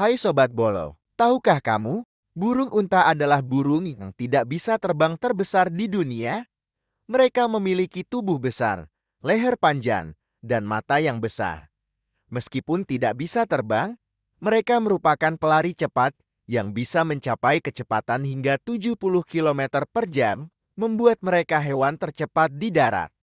Hai Sobat Bolo, tahukah kamu, burung unta adalah burung yang tidak bisa terbang terbesar di dunia? Mereka memiliki tubuh besar, leher panjang, dan mata yang besar. Meskipun tidak bisa terbang, mereka merupakan pelari cepat yang bisa mencapai kecepatan hingga 70 km per jam, membuat mereka hewan tercepat di darat.